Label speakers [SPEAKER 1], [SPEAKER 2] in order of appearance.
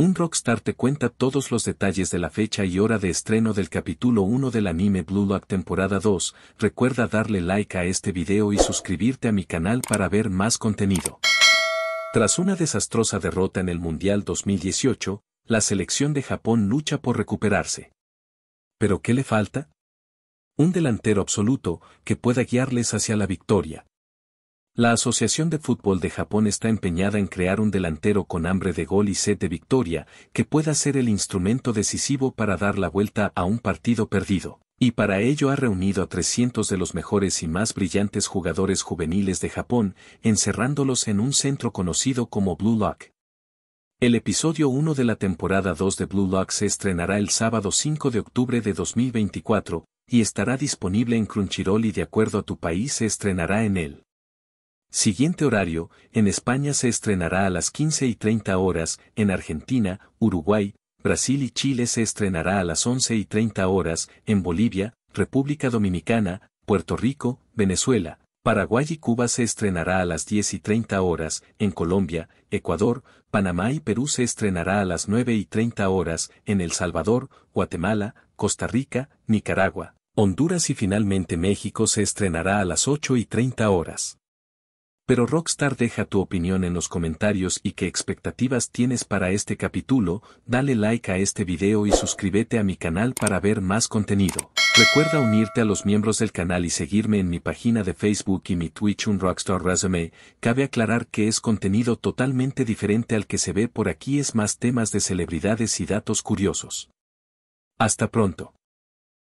[SPEAKER 1] Un rockstar te cuenta todos los detalles de la fecha y hora de estreno del capítulo 1 del anime Blue Lock temporada 2. Recuerda darle like a este video y suscribirte a mi canal para ver más contenido. Tras una desastrosa derrota en el Mundial 2018, la selección de Japón lucha por recuperarse. ¿Pero qué le falta? Un delantero absoluto que pueda guiarles hacia la victoria, la Asociación de Fútbol de Japón está empeñada en crear un delantero con hambre de gol y sed de victoria, que pueda ser el instrumento decisivo para dar la vuelta a un partido perdido, y para ello ha reunido a 300 de los mejores y más brillantes jugadores juveniles de Japón, encerrándolos en un centro conocido como Blue Lock. El episodio 1 de la temporada 2 de Blue Lock se estrenará el sábado 5 de octubre de 2024, y estará disponible en Crunchyroll y de acuerdo a tu país se estrenará en él. Siguiente horario, en España se estrenará a las 15 y 30 horas, en Argentina, Uruguay, Brasil y Chile se estrenará a las 11 y 30 horas, en Bolivia, República Dominicana, Puerto Rico, Venezuela, Paraguay y Cuba se estrenará a las 10 y 30 horas, en Colombia, Ecuador, Panamá y Perú se estrenará a las 9 y 30 horas, en El Salvador, Guatemala, Costa Rica, Nicaragua, Honduras y finalmente México se estrenará a las 8 y 30 horas. Pero Rockstar deja tu opinión en los comentarios y qué expectativas tienes para este capítulo, dale like a este video y suscríbete a mi canal para ver más contenido. Recuerda unirte a los miembros del canal y seguirme en mi página de Facebook y mi Twitch un Rockstar Resume, cabe aclarar que es contenido totalmente diferente al que se ve por aquí es más temas de celebridades y datos curiosos. Hasta pronto.